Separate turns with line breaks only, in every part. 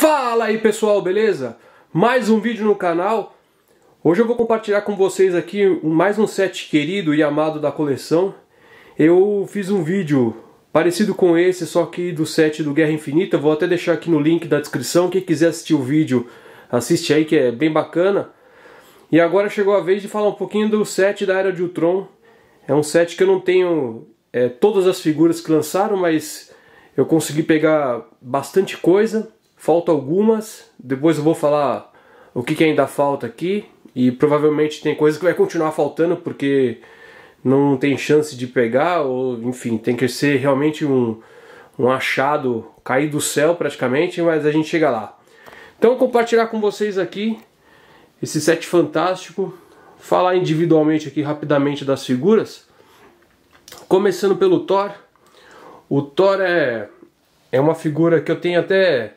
Fala aí pessoal, beleza? Mais um vídeo no canal. Hoje eu vou compartilhar com vocês aqui mais um set querido e amado da coleção. Eu fiz um vídeo parecido com esse, só que do set do Guerra Infinita. Vou até deixar aqui no link da descrição. Quem quiser assistir o vídeo, assiste aí que é bem bacana. E agora chegou a vez de falar um pouquinho do set da Era de Ultron. É um set que eu não tenho é, todas as figuras que lançaram, mas eu consegui pegar bastante coisa. Falta algumas, depois eu vou falar o que, que ainda falta aqui e provavelmente tem coisa que vai continuar faltando porque não tem chance de pegar ou enfim, tem que ser realmente um, um achado cair do céu praticamente, mas a gente chega lá. Então compartilhar com vocês aqui esse set fantástico, falar individualmente aqui rapidamente das figuras. Começando pelo Thor. O Thor é, é uma figura que eu tenho até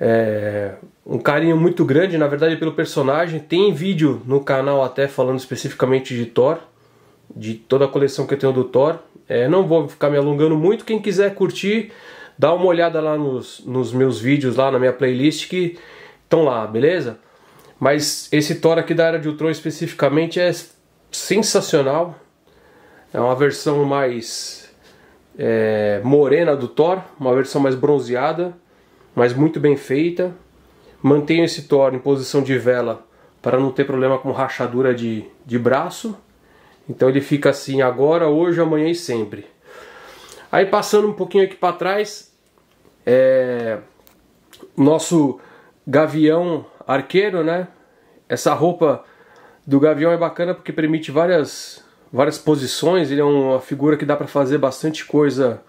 é, um carinho muito grande, na verdade, pelo personagem. Tem vídeo no canal até falando especificamente de Thor, de toda a coleção que eu tenho do Thor. É, não vou ficar me alongando muito. Quem quiser curtir, dá uma olhada lá nos, nos meus vídeos, lá na minha playlist que estão lá, beleza? Mas esse Thor aqui da Era de Ultron especificamente é sensacional. É uma versão mais é, morena do Thor, uma versão mais bronzeada mas muito bem feita. Mantenho esse toro em posição de vela para não ter problema com rachadura de, de braço. Então ele fica assim agora, hoje, amanhã e sempre. Aí passando um pouquinho aqui para trás, é... nosso gavião arqueiro, né? Essa roupa do gavião é bacana porque permite várias, várias posições. Ele é uma figura que dá para fazer bastante coisa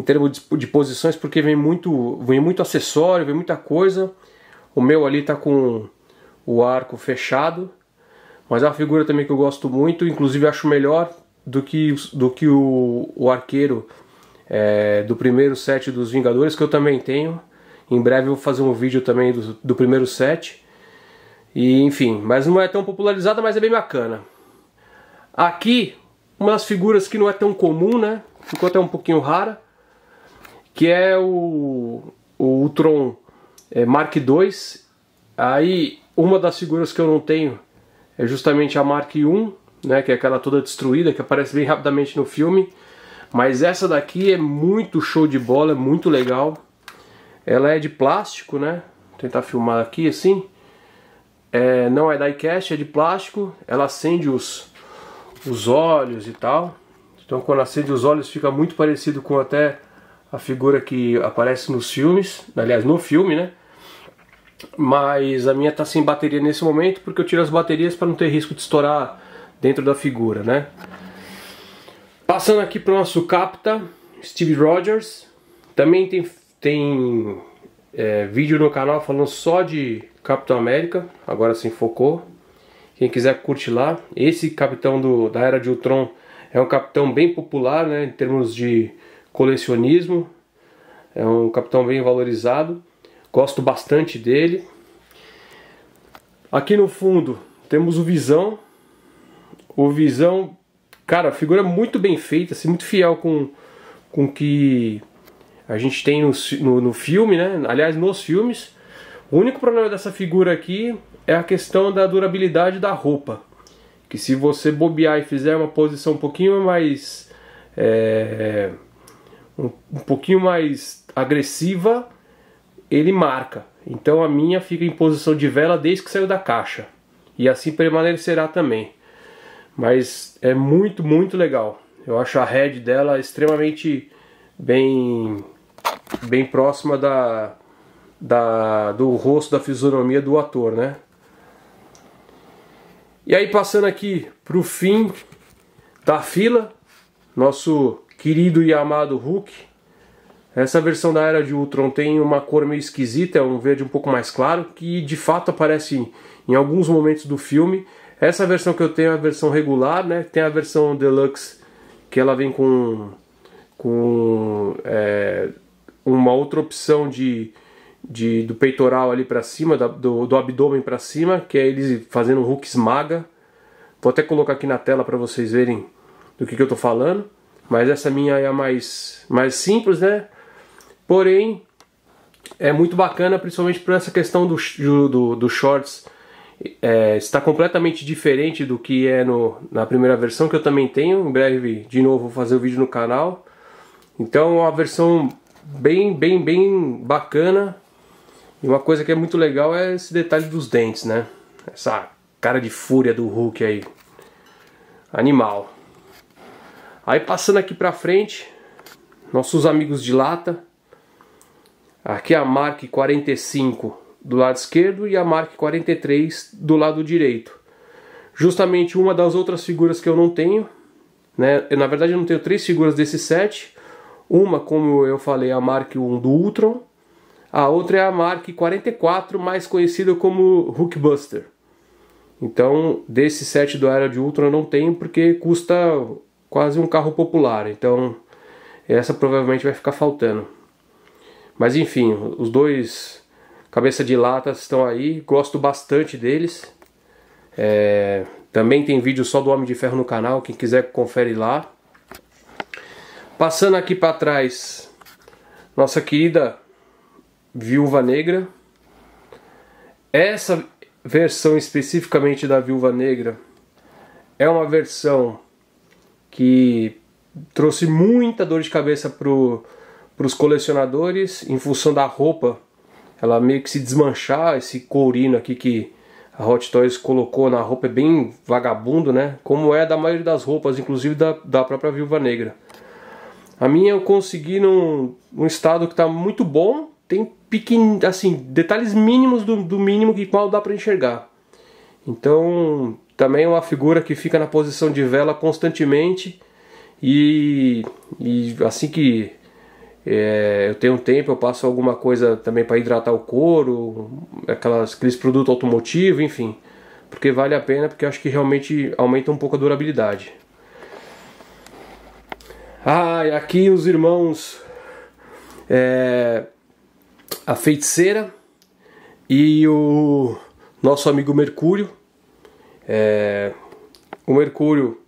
em termos de, de posições, porque vem muito, vem muito acessório, vem muita coisa. O meu ali está com o arco fechado, mas é uma figura também que eu gosto muito, inclusive acho melhor do que, do que o, o arqueiro é, do primeiro set dos Vingadores, que eu também tenho. Em breve eu vou fazer um vídeo também do, do primeiro set. E, enfim, mas não é tão popularizada, mas é bem bacana. Aqui, uma das figuras que não é tão comum, né? Ficou até um pouquinho rara que é o, o Ultron é, Mark II. Aí uma das figuras que eu não tenho é justamente a Mark I, né, que é aquela toda destruída, que aparece bem rapidamente no filme. Mas essa daqui é muito show de bola, é muito legal. Ela é de plástico, né? Vou tentar filmar aqui assim. É, não é diecast, é de plástico. Ela acende os, os olhos e tal. Então quando acende os olhos fica muito parecido com até a figura que aparece nos filmes, aliás, no filme, né? Mas a minha tá sem bateria nesse momento porque eu tiro as baterias para não ter risco de estourar dentro da figura, né? Passando aqui para o nosso capta, Steve Rogers. Também tem, tem é, vídeo no canal falando só de Capitão América, agora se focou. Quem quiser curte lá. Esse capitão do, da Era de Ultron é um capitão bem popular, né? Em termos de colecionismo. É um capitão bem valorizado. Gosto bastante dele. Aqui no fundo temos o Visão. O Visão, cara, figura é muito bem feita, assim, muito fiel com com que a gente tem no, no, no filme, né? Aliás, nos filmes. O único problema dessa figura aqui é a questão da durabilidade da roupa. Que se você bobear e fizer uma posição um pouquinho mais. É, um, um pouquinho mais agressiva, ele marca. Então a minha fica em posição de vela desde que saiu da caixa. E assim permanecerá também. Mas é muito, muito legal. Eu acho a head dela extremamente bem, bem próxima da, da, do rosto, da fisionomia do ator, né? E aí passando aqui para o fim da fila, nosso querido e amado Hulk. Essa versão da Era de Ultron tem uma cor meio esquisita, é um verde um pouco mais claro, que de fato aparece em, em alguns momentos do filme. Essa versão que eu tenho é a versão regular, né? Tem a versão deluxe que ela vem com, com é, uma outra opção de, de do peitoral ali para cima, da, do, do abdômen para cima, que é eles fazendo o Hulk esmaga. Vou até colocar aqui na tela para vocês verem do que, que eu estou falando. Mas essa minha é a mais, mais simples, né? Porém, é muito bacana, principalmente por essa questão do, do, do shorts é, está completamente diferente do que é no, na primeira versão que eu também tenho. Em breve, de novo, vou fazer o vídeo no canal. Então, é uma versão bem, bem, bem bacana. E uma coisa que é muito legal é esse detalhe dos dentes, né? Essa cara de fúria do Hulk aí. Animal. Aí passando aqui para frente, nossos amigos de lata. Aqui é a Mark 45 do lado esquerdo e a Mark 43 do lado direito. Justamente uma das outras figuras que eu não tenho. Né? Eu, na verdade eu não tenho três figuras desse set. Uma, como eu falei, é a Mark 1 do Ultron. A outra é a Mark 44, mais conhecida como Hookbuster Então, desse set do Era de Ultron eu não tenho porque custa quase um carro popular, então essa provavelmente vai ficar faltando. Mas enfim, os dois cabeça de lata estão aí, gosto bastante deles. É, também tem vídeo só do Homem de Ferro no canal, quem quiser confere lá. Passando aqui para trás, nossa querida Viúva Negra. Essa versão especificamente da Viúva Negra é uma versão que trouxe muita dor de cabeça para os colecionadores em função da roupa. Ela meio que se desmanchar, esse courino aqui que a Hot Toys colocou na roupa é bem vagabundo, né? Como é da maioria das roupas, inclusive da, da própria Viúva Negra. A minha eu consegui num, num estado que está muito bom, tem pequen... assim, detalhes mínimos do, do mínimo que mal dá para enxergar. Então, também é uma figura que fica na posição de vela constantemente e, e assim que é, eu tenho tempo, eu passo alguma coisa também para hidratar o couro, aquelas, aqueles produtos automotivos, enfim. Porque vale a pena, porque acho que realmente aumenta um pouco a durabilidade. Ah, e aqui os irmãos é, a feiticeira e o nosso amigo Mercúrio é, o Mercúrio,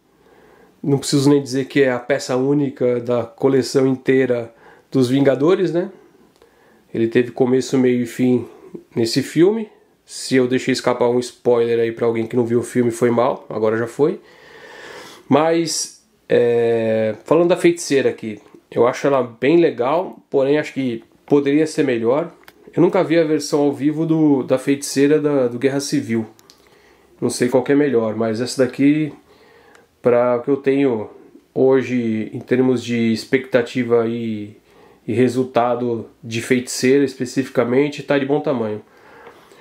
não preciso nem dizer que é a peça única da coleção inteira dos Vingadores, né? Ele teve começo, meio e fim nesse filme. Se eu deixei escapar um spoiler aí para alguém que não viu o filme, foi mal, agora já foi. Mas, é, falando da feiticeira aqui, eu acho ela bem legal, porém acho que poderia ser melhor. Eu nunca vi a versão ao vivo do, da feiticeira da, do Guerra Civil não sei qual é melhor, mas essa daqui, para o que eu tenho hoje em termos de expectativa e, e resultado de feiticeira especificamente, está de bom tamanho.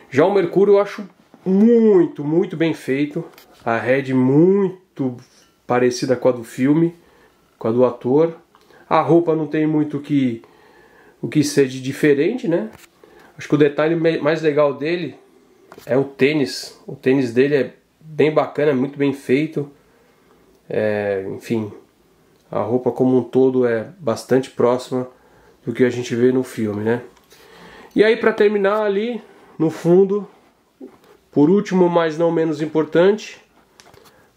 Já o Mercúrio eu acho muito, muito bem feito. A Red muito parecida com a do filme, com a do ator. A roupa não tem muito que, o que ser de diferente, né? Acho que o detalhe mais legal dele é o tênis. O tênis dele é bem bacana, é muito bem feito. É, enfim, a roupa como um todo é bastante próxima do que a gente vê no filme, né? E aí para terminar ali no fundo, por último, mas não menos importante,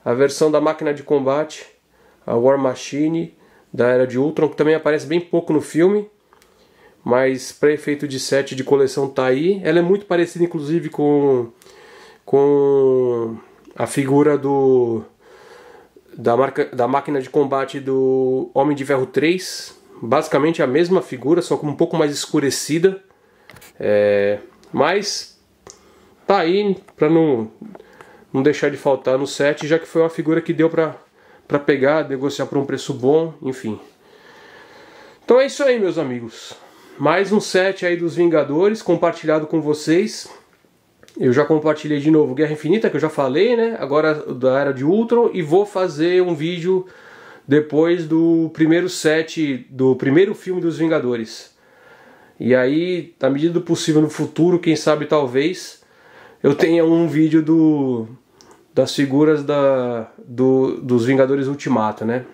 a versão da máquina de combate, a War Machine da era de Ultron, que também aparece bem pouco no filme, mas para efeito de set de coleção tá aí. Ela é muito parecida inclusive com com a figura do da marca da máquina de combate do Homem de Ferro 3, basicamente a mesma figura, só com um pouco mais escurecida. É, mas tá aí para não não deixar de faltar no set, já que foi uma figura que deu para para pegar, negociar por um preço bom, enfim. Então é isso aí, meus amigos mais um set aí dos Vingadores compartilhado com vocês. Eu já compartilhei de novo Guerra Infinita, que eu já falei, né? Agora da Era de Ultron. E vou fazer um vídeo depois do primeiro set, do primeiro filme dos Vingadores. E aí, na medida do possível no futuro, quem sabe talvez, eu tenha um vídeo do das figuras da, do, dos Vingadores Ultimato, né?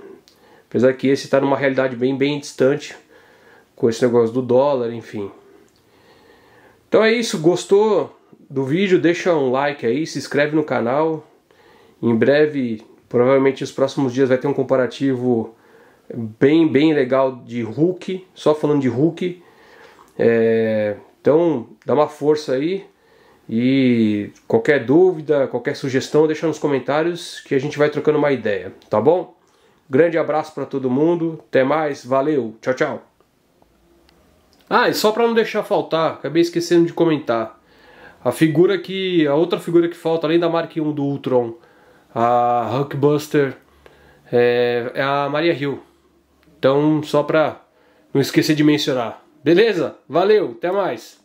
Apesar que esse está numa realidade bem, bem distante com esse negócio do dólar, enfim. Então é isso, gostou do vídeo? Deixa um like aí, se inscreve no canal. Em breve, provavelmente nos próximos dias vai ter um comparativo bem, bem legal de Hulk, só falando de Hulk. É, então dá uma força aí e qualquer dúvida, qualquer sugestão, deixa nos comentários que a gente vai trocando uma ideia, tá bom? Grande abraço para todo mundo, até mais, valeu, tchau, tchau. Ah, e só para não deixar faltar, acabei esquecendo de comentar. A figura que. A outra figura que falta, além da Mark 1 do Ultron, a Hulkbuster, é, é a Maria Hill. Então, só para não esquecer de mencionar. Beleza? Valeu, até mais!